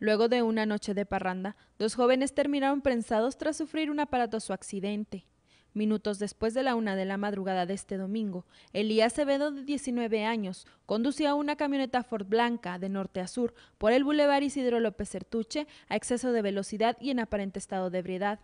Luego de una noche de parranda, dos jóvenes terminaron prensados tras sufrir un aparatoso accidente. Minutos después de la una de la madrugada de este domingo, Elías Acevedo, de 19 años, conducía una camioneta Ford Blanca de norte a sur por el Boulevard Isidro López Sertuche a exceso de velocidad y en aparente estado de ebriedad.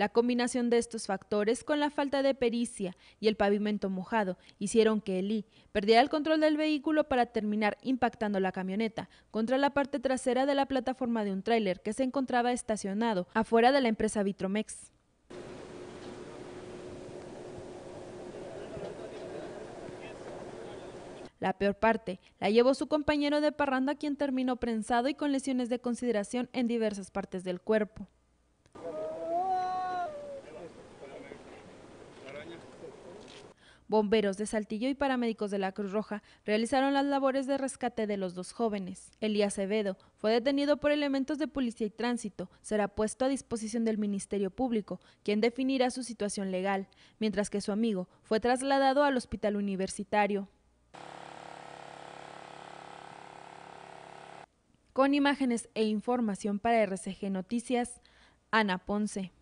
La combinación de estos factores con la falta de pericia y el pavimento mojado hicieron que Eli perdiera el control del vehículo para terminar impactando la camioneta contra la parte trasera de la plataforma de un tráiler que se encontraba estacionado afuera de la empresa Vitromex. La peor parte la llevó su compañero de parranda quien terminó prensado y con lesiones de consideración en diversas partes del cuerpo. Bomberos de Saltillo y paramédicos de la Cruz Roja realizaron las labores de rescate de los dos jóvenes. Elías Acevedo fue detenido por elementos de policía y tránsito. Será puesto a disposición del Ministerio Público, quien definirá su situación legal, mientras que su amigo fue trasladado al hospital universitario. Con imágenes e información para RCG Noticias, Ana Ponce.